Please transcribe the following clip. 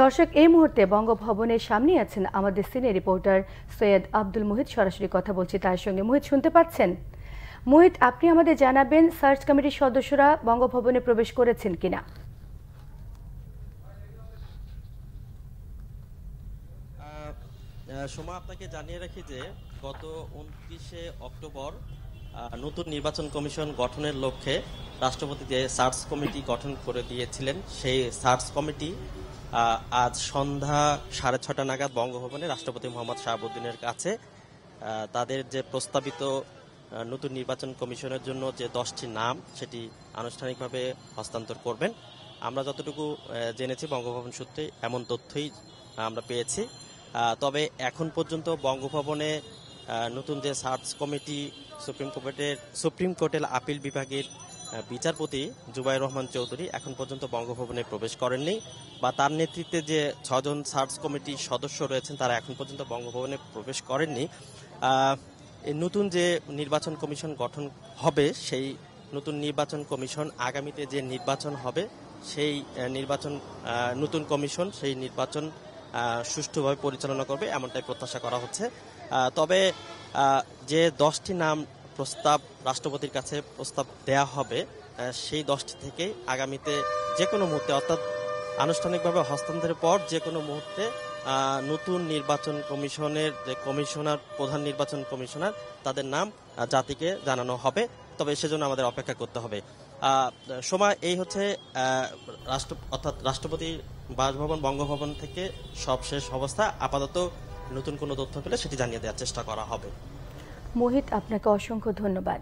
দর্শক এই মুহূর্তে বঙ্গভবনের সামনে আছেন আমাদের সিনে রিপোর্টার সৈয়দ আব্দুল মুহিত সরাসরি কথা বলছি তার সঙ্গে মুহিত শুনতে পাচ্ছেন মুহিত আপনি আমাদের জানাবেন সার্চ কমিটির সদস্যরা বঙ্গভবনে প্রবেশ করেছেন কিনা সোমা আপনাকে জানিয়ে রাখি যে গত উনত্রিশে অক্টোবর নতুন নির্বাচন কমিশন গঠনের লক্ষ্যে রাষ্ট্রপতি যে সার্চ কমিটি গঠন করে দিয়েছিলেন সেই সার্চ কমিটি আজ সন্ধ্যা সাড়ে ছটা নাগাদ বঙ্গভবনে রাষ্ট্রপতি মোহাম্মদ শাহাবুদ্দিনের কাছে তাদের যে প্রস্তাবিত নতুন নির্বাচন কমিশনের জন্য যে দশটি নাম সেটি আনুষ্ঠানিকভাবে হস্তান্তর করবেন আমরা যতটুকু জেনেছি বঙ্গভবন সূত্রে এমন তথ্যই আমরা পেয়েছি তবে এখন পর্যন্ত বঙ্গভবনে নতুন যে সার্চ কমিটি সুপ্রিম কোর্টের সুপ্রিম কোর্টের আপিল বিভাগের বিচারপতি জুবাই রহমান চৌধুরী এখন পর্যন্ত বঙ্গভবনে প্রবেশ করেননি বা তার নেতৃত্বে যে ছজন সার্চ কমিটির সদস্য রয়েছেন তারা এখন পর্যন্ত বঙ্গভবনে প্রবেশ করেননি নতুন যে নির্বাচন কমিশন গঠন হবে সেই নতুন নির্বাচন কমিশন আগামীতে যে নির্বাচন হবে সেই নির্বাচন নতুন কমিশন সেই নির্বাচন সুষ্ঠুভাবে পরিচালনা করবে এমনটাই প্রত্যাশা করা হচ্ছে তবে যে দশটি নাম প্রস্তাব রাষ্ট্রপতির কাছে প্রস্তাব দেয়া হবে সেই দশটি থেকে আগামীতে যে কোনো মুহূর্তে অর্থাৎ আনুষ্ঠানিকভাবে হস্তান্তরের পর যে কোনো মুহূর্তে নতুন নির্বাচন কমিশনের যে কমিশনার প্রধান নির্বাচন কমিশনার তাদের নাম জাতিকে জানানো হবে তবে সেজন্য আমাদের অপেক্ষা করতে হবে সময় এই হচ্ছে রাষ্ট্র অর্থাৎ রাষ্ট্রপতির বাসভবন বঙ্গভবন থেকে সবশেষ অবস্থা আপাতত নতুন কোনো তথ্য পেলে সেটি জানিয়ে দেওয়ার চেষ্টা করা হবে মোহিত আপনাকে অসংখ্য ধন্যবাদ